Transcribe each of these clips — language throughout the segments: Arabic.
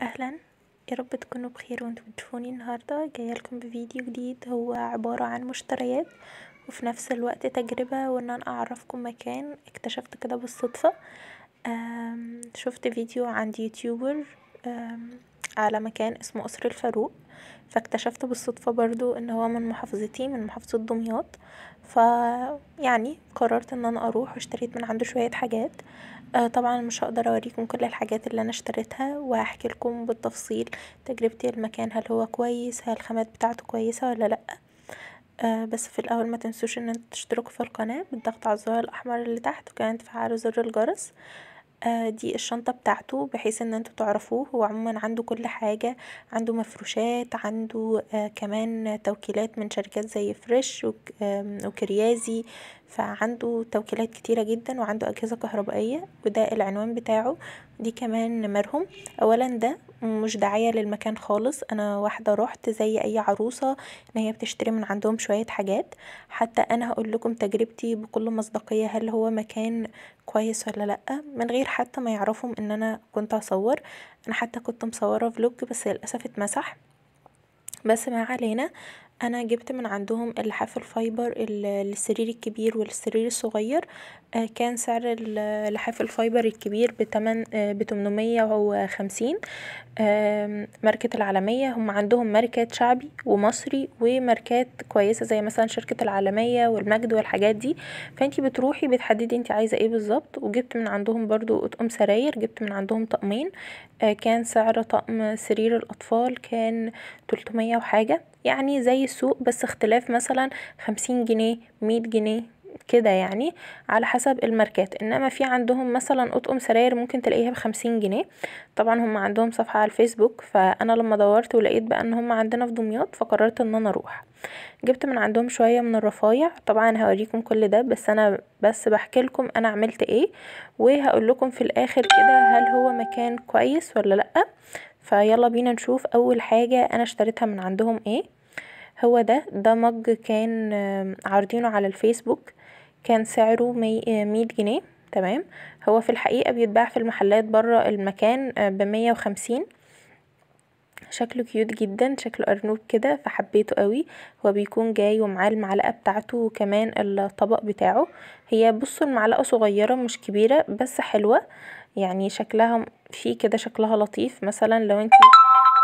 اهلا يا رب تكونوا بخير وانتم بتشوفوني النهارده جايه لكم بفيديو جديد هو عباره عن مشتريات وفي نفس الوقت تجربه وان انا اعرفكم مكان اكتشفت كده بالصدفه شفت فيديو عند يوتيوبر على مكان اسمه قصر الفاروق فاكتشفت بالصدفة برضو ان هو من محافظتي من محافظة دمياط ف يعني قررت ان انا اروح واشتريت من عنده شوية حاجات آه، طبعا مش هقدر اوريكم كل الحاجات اللي انا اشتريتها وهحكي لكم بالتفصيل تجربتي المكان هل هو كويس هل الخامات بتاعته كويسة ولا لأ أه بس في الاول ما تنسوش ان انتوا تشتركوا في القناة بالضغط على الزر الاحمر اللي تحت وكمان تفعلوا زر الجرس آه، دي الشنطة بتاعته بحيث ان انتوا تعرفوه هو عموما عنده كل حاجة عنده مفروشات عنده آه، كمان توكيلات من شركات زي فريش وكريازي فعنده توكيلات كتيرة جدا وعنده أجهزة كهربائية وده العنوان بتاعه دي كمان مرهم أولا ده مش دعاية للمكان خالص أنا واحدة رحت زي أي عروسة إن هي بتشتري من عندهم شوية حاجات حتى أنا هقول لكم تجربتي بكل مصداقية هل هو مكان كويس ولا لأ من غير حتى ما يعرفهم إن أنا كنت أصور أنا حتى كنت مصورة فلوج بس للأسف اتمسح بس ما علينا انا جبت من عندهم اللحاف الفايبر للسرير الكبير والسرير الصغير آه، كان سعر اللحاف الفايبر الكبير ب آه، بتمنمية وخمسين ماركة العالمية هم عندهم ماركات شعبي ومصري وماركات كويسة زي مثلا شركة العالمية والمجد والحاجات دي فانتي بتروحي بتحددي انتي عايزة ايه بالظبط وجبت من عندهم برضو اطقم سراير جبت من عندهم طقمين آه، كان سعر طقم سرير الاطفال كان تلتمية وحاجة يعني زي السوق بس اختلاف مثلا خمسين جنيه مية جنيه كده يعني على حسب الماركات انما في عندهم مثلا اطقم سراير ممكن تلاقيها بخمسين جنيه طبعا هم عندهم صفحة على الفيسبوك فانا لما دورت ولقيت بقى ان هم عندنا في دمياط فقررت ان انا اروح جبت من عندهم شوية من الرفايع طبعا هوريكم كل ده بس انا بس بحكي لكم انا عملت ايه وهقول لكم في الاخر كده هل هو مكان كويس ولا لأ فيلا بينا نشوف اول حاجة انا اشتريتها من عندهم ايه هو ده ده مج كان عارضينه على الفيسبوك كان سعره آه، مية جنيه تمام هو في الحقيقة بيتباع في المحلات برا المكان آه، بمية وخمسين شكله كيوت جدا شكله أرنوب كده فحبيته قوي هو بيكون جاي ومعاه المعلقة بتاعته وكمان الطبق بتاعه هي بصوا المعلقة صغيرة مش كبيرة بس حلوة يعني شكلها في كده شكلها لطيف مثلا لو انت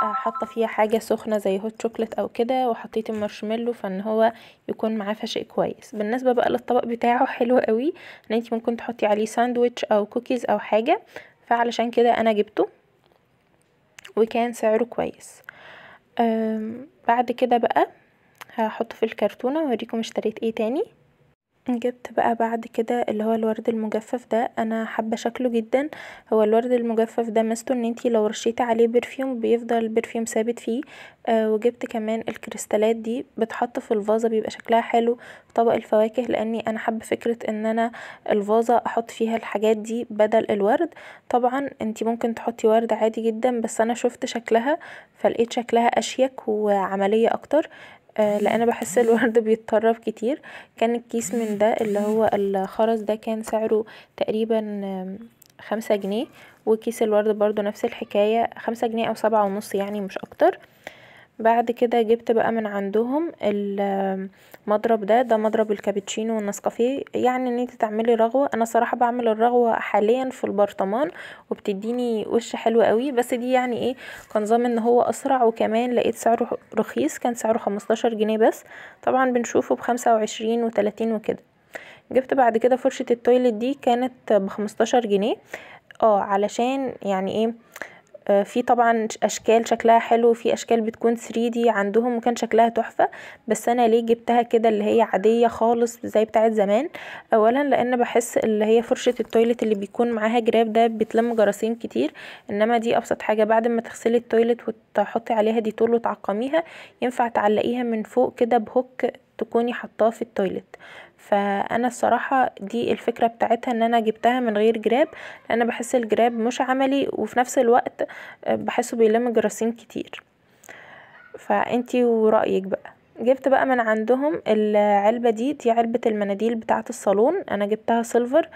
آه، حاطه فيها حاجه سخنه زي هوت شوكليت او كده وحطيت المارشميلو فان هو يكون معاه فشق كويس بالنسبه بقى للطبق بتاعه حلو قوي ان انت ممكن تحطي عليه ساندويتش او كوكيز او حاجه فعلشان كده انا جبته وكان سعره كويس بعد كده بقى هحطه في الكرتونه واوريكم اشتريت ايه تاني جبت بقى بعد كده اللي هو الورد المجفف ده انا حابه شكله جدا هو الورد المجفف ده ميزته ان انتي لو رشيتي عليه برفيوم بيفضل البرفيوم ثابت فيه آه وجبت كمان الكريستالات دي بتحط في الفازه بيبقى شكلها حلو في طبق الفواكه لاني انا حابه فكره ان انا الفازه احط فيها الحاجات دي بدل الورد طبعا انتي ممكن تحطي ورد عادي جدا بس انا شفت شكلها فلقيت شكلها اشيك وعمليه اكتر آه، لأن بحس الورد بيتطرف كتير كان الكيس من ده اللي هو الخرز ده كان سعره تقريبا خمسة جنيه وكيس الورد برضو نفس الحكاية خمسة جنيه أو سبعة ونص يعني مش أكتر بعد كده جبت بقى من عندهم المضرب ده ده مضرب الكابتشينو والنسكافيه يعني ان انت تعملي رغوه انا صراحه بعمل الرغوه حاليا في البرطمان وبتديني وش حلو قوي بس دي يعني ايه كنظام ان هو اسرع وكمان لقيت سعره رخيص كان سعره 15 جنيه بس طبعا بنشوفه بخمسة وعشرين وتلاتين وكده جبت بعد كده فرشة التويلت دي كانت بخمستاشر جنيه اه علشان يعني ايه في طبعا اشكال شكلها حلو في اشكال بتكون 3 دي عندهم وكان شكلها تحفه بس انا ليه جبتها كده اللي هي عاديه خالص زي بتاعه زمان اولا لان بحس اللي هي فرشه التويلت اللي بيكون معاها جراب ده بتلم جراثيم كتير انما دي ابسط حاجه بعد ما تغسلي التويلت وتحطي عليها ديتول وتعقميها ينفع تعلقيها من فوق كده بهوك تكوني حطاه في التويلت فانا الصراحه دي الفكره بتاعتها ان انا جبتها من غير جراب لان بحس الجراب مش عملي وفي نفس الوقت آه، بحسه بيلم جراثيم كتير فانتي ورايك بقى جبت بقى من عندهم العلبة دي دي علبة المناديل بتاعة الصالون انا جبتها سيلفر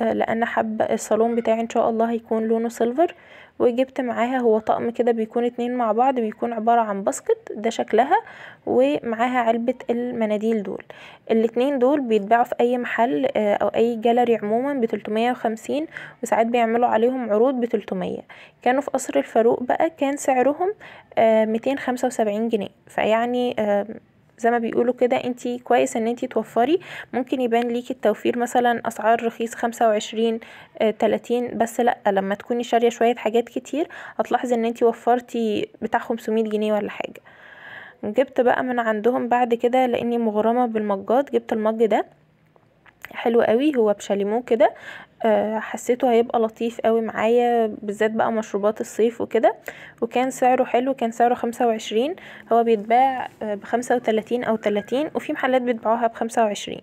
آه، لان حب الصالون بتاعي ان شاء الله هيكون لونه سيلفر وجبت معاها هو طقم كده بيكون اتنين مع بعض بيكون عبارة عن باسكت ده شكلها ومعاها علبة المناديل دول الاتنين دول بيتباعوا في اي محل آه، او اي جالري عموما بتلتمية وخمسين وساعات بيعملوا عليهم عروض بتلتمية كانوا في قصر الفاروق بقى كان سعرهم آه، ميتين خمسة وسبعين جنيه فيعني زي ما بيقولوا كده انت كويس ان انت توفري ممكن يبان ليكي التوفير مثلا اسعار رخيص خمسة وعشرين آه، تلاتين بس لا لما تكوني شارية شوية حاجات كتير هتلاحظي ان انت وفرتي بتاع 500 جنيه ولا حاجة جبت بقى من عندهم بعد كده لاني مغرمة بالمجات جبت المج ده حلو قوي هو بشاليمو كده آه، حسيته هيبقى لطيف قوي معايا بالذات بقى مشروبات الصيف وكده وكان سعره حلو كان سعره خمسة وعشرين هو بيتباع آه، بخمسة 35 او 30 وفي محلات بيتباعوها بخمسة وعشرين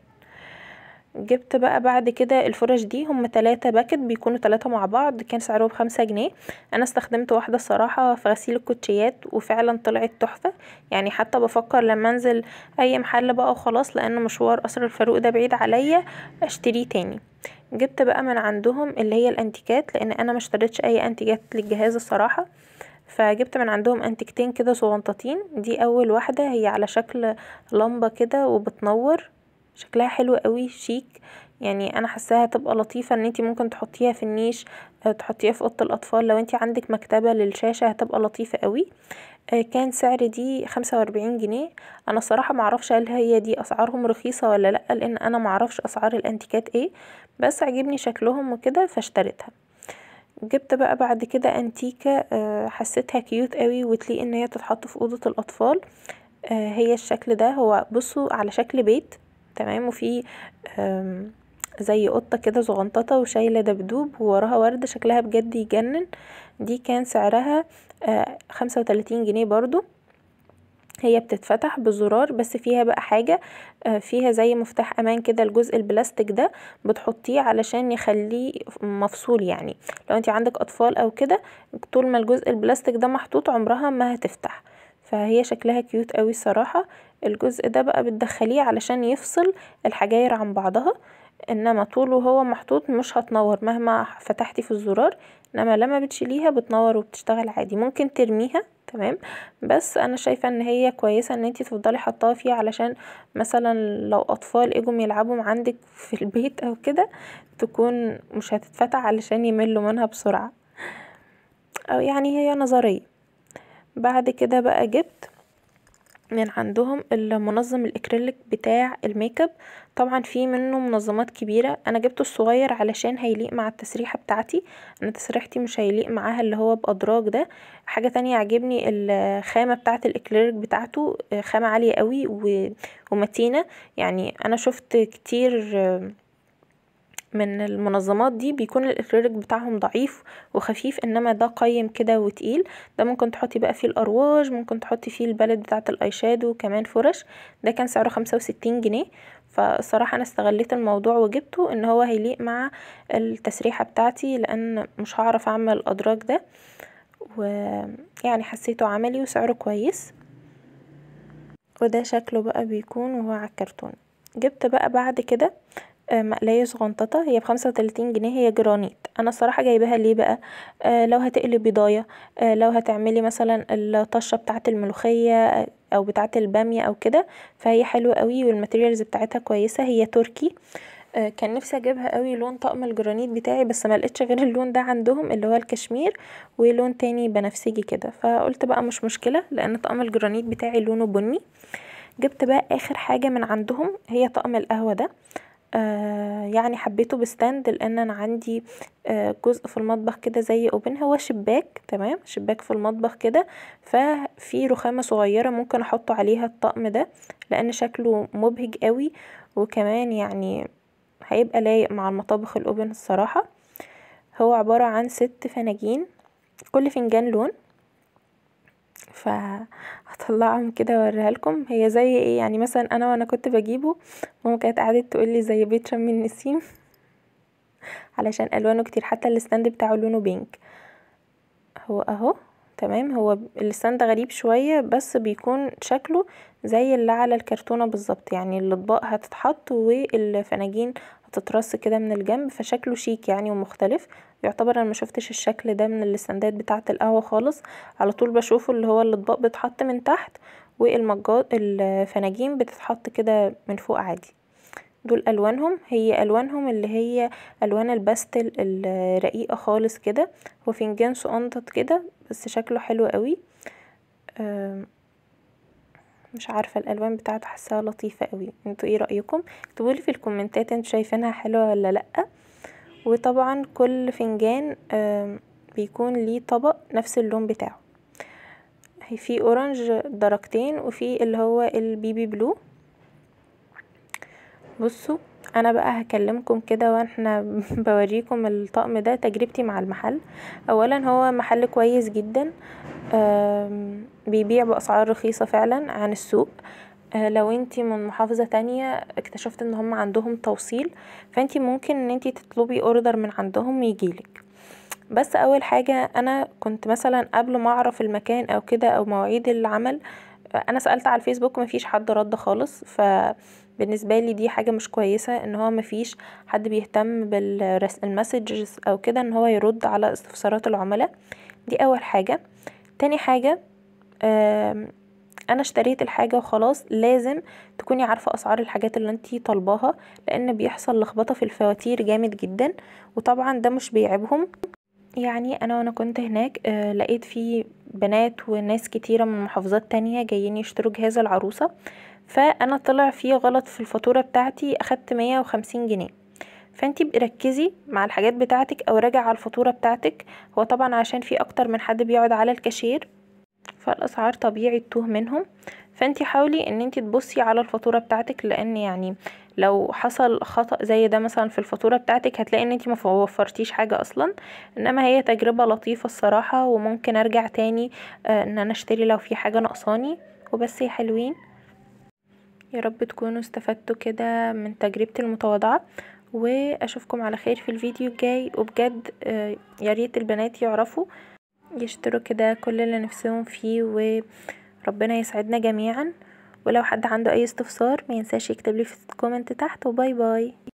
جبت بقى بعد كده الفرش دي هم تلاتة باكت بيكونوا تلاتة مع بعض كان سعرهم خمسة جنيه انا استخدمت واحدة الصراحة في غسيل الكوتشيات وفعلا طلعت تحفة يعني حتى بفكر لما انزل اي محل بقى وخلاص لان مشوار قصر الفاروق ده بعيد عليا اشتريه تاني جبت بقى من عندهم اللي هي الانتيكات لان انا ما اشتريتش اي انتيكات للجهاز الصراحه فجبت من عندهم انتيكتين كده صغنطتين دي اول واحده هي على شكل لمبه كده وبتنور شكلها حلو قوي شيك يعني انا حاساها هتبقى لطيفه ان انتي ممكن تحطيها في النيش آه، تحطيها في اوضه الاطفال لو انتي عندك مكتبه للشاشه هتبقى لطيفه قوي آه، كان سعر دي خمسة واربعين جنيه انا الصراحه معرفش هل هي دي اسعارهم رخيصه ولا لا لان انا معرفش اسعار الانتيكات ايه بس عجبني شكلهم وكده فاشتريتها جبت بقى بعد كده انتيكه آه، حسيتها كيوت قوي وتليق ان هي تتحط في اوضه الاطفال هي الشكل ده هو بصوا على شكل بيت تمام وفي زي قطة كده صغنططة وشايلة دبدوب ووراها ورد شكلها بجد يجنن دي كان سعرها آه، خمسة وتلاتين جنيه برضو هي بتتفتح بزرار بس فيها بقى حاجة آه، فيها زي مفتاح امان كده الجزء البلاستيك ده بتحطيه علشان يخليه مفصول يعني لو انت عندك اطفال او كده طول ما الجزء البلاستيك ده محطوط عمرها ما هتفتح فهي شكلها كيوت قوي الصراحة الجزء ده بقى بتدخليه علشان يفصل الحجاير عن بعضها انما طوله هو محطوط مش هتنور مهما فتحتي في الزرار انما لما بتشيليها بتنور وبتشتغل عادي ممكن ترميها تمام بس انا شايفه ان هي كويسه ان انتي تفضلي حطاها فيه علشان مثلا لو اطفال اجوا يلعبوا عندك في البيت او كده تكون مش هتتفتح علشان يملوا منها بسرعه او يعني هي نظريه بعد كده بقى جبت من عندهم المنظم الاكريليك بتاع الميك اب طبعا في منه منظمات كبيره انا جبته الصغير علشان هيليق مع التسريحه بتاعتي انا تسريحتي مش هيليق معاها اللي هو بادراج ده حاجه تانية عجبني الخامه بتاعه الاكريليك بتاعته خامه عاليه قوي ومتينه يعني انا شفت كتير من المنظمات دي بيكون الاكريليك بتاعهم ضعيف وخفيف انما ده قيم كده وتقيل ده ممكن تحطي بقى فيه الارواج ممكن تحطي فيه البلد بتاعه الاي شادو كمان فرش ده كان سعره خمسة وستين جنيه فصراحة انا استغليت الموضوع وجبته ان هو هيليق مع التسريحة بتاعتي لان مش هعرف اعمل الادراج ده ويعني حسيته عملي وسعره كويس وده شكله بقى بيكون وهو على الكرتون جبت بقى بعد كده آه، مقلاية صغنططة هي بخمسة وتلاتين جنيه هي جرانيت انا الصراحة جايباها ليه بقى آه، لو هتقلي بيضاية آه، لو هتعملي مثلا الطشة بتاعة الملوخية او بتاعة البامية او كده فهي حلوة اوي والماتيريالز بتاعتها كويسة هي تركي كان نفسي اجيبها اوي لون طقم الجرانيت بتاعي بس ملقتش غير اللون ده عندهم اللي هو الكشمير ولون تاني بنفسجي كده فقلت بقى مش مشكلة لان طقم الجرانيت بتاعي لونه بني جبت بقى اخر حاجة من عندهم هي طقم القهوة ده آه، يعني حبيته بستاند لان انا عندي آه، جزء في المطبخ كده زي اوبن هو شباك تمام شباك في المطبخ كده ففي رخامه صغيره ممكن احط عليها الطقم ده لان شكله مبهج قوي وكمان يعني هيبقى لايق مع المطابخ الاوبن الصراحه هو عباره عن ست فناجين كل فنجان لون فهطلعهم كده واوريها لكم هي زي ايه يعني مثلا انا وانا كنت بجيبه ماما كانت قعدت تقولي زي بيت شم النسيم علشان الوانه كتير حتى الستاند بتاعه لونه بينك هو اهو تمام هو الستاند غريب شوية بس بيكون شكله زي اللي على الكرتونة بالظبط يعني الاطباق هتتحط والفناجين بتترص كده من الجنب فشكله شيك يعني ومختلف يعتبر انا شفتش الشكل ده من الاستندات بتاعه القهوه خالص على طول بشوفه اللي هو الاطباق بتحط من تحت والمجات الفناجين بتتحط كده من فوق عادي دول الوانهم هي الوانهم اللي هي الوان الباستل الرقيقه خالص كده هو فنجان كده بس شكله حلو قوي مش عارفه الالوان بتاعته حاساها لطيفه قوي انتوا ايه رايكم تقولي في الكومنتات انتوا شايفينها حلوه ولا لا وطبعا كل فنجان بيكون ليه طبق نفس اللون بتاعه في اورنج درجتين وفي اللي هو البيبي بلو بصوا انا بقى هكلمكم كده واحنا بوريكم الطقم ده تجربتي مع المحل اولا هو محل كويس جدا بيبيع باسعار رخيصه فعلا عن السوق آه، لو انتي من محافظة تانية اكتشفت ان هم عندهم توصيل فانت ممكن ان انتي تطلبي اوردر من عندهم يجيلك بس اول حاجة انا كنت مثلا قبل ما اعرف المكان او كده او مواعيد العمل انا سألت على الفيسبوك مفيش حد رد خالص ف بالنسبه لي دي حاجه مش كويسه ان هو مفيش حد بيهتم بالمسج او كده ان هو يرد على استفسارات العملاء دي اول حاجه تاني حاجه انا اشتريت الحاجه وخلاص لازم تكوني عارفه اسعار الحاجات اللي انتي طالباها لان بيحصل لخبطه في الفواتير جامد جدا وطبعا ده مش بيعيبهم يعني انا وانا كنت هناك آه، لقيت في بنات وناس كتيرة من محافظات تانية جايين يشتروا جهاز العروسة فانا طلع فيه غلط في الفاتوره بتاعتي اخدت مية وخمسين جنيه فانتي بركزي ركزي مع الحاجات بتاعتك او راجع على الفاتوره بتاعتك هو طبعا عشان في اكتر من حد بيقعد على الكاشير فالاسعار طبيعي تتوه منهم فانتي حاولي ان انتي تبصي على الفاتوره بتاعتك لان يعني لو حصل خطا زي ده مثلا في الفاتوره بتاعتك هتلاقي ان انتي ما وفرتيش حاجه اصلا انما هي تجربه لطيفه الصراحه وممكن ارجع تاني آه، ان انا اشتري لو في حاجه ناقصاني وبس يا حلوين يا رب تكونوا استفدتوا كده من تجربتي المتواضعة واشوفكم على خير في الفيديو الجاي وبجد آه، يا ريت البنات يعرفوا يشتروا كده كل اللي نفسهم فيه وربنا يسعدنا جميعا ولو حد عنده اي استفسار ما ينساش يكتب لي في الكومنت تحت وباي باي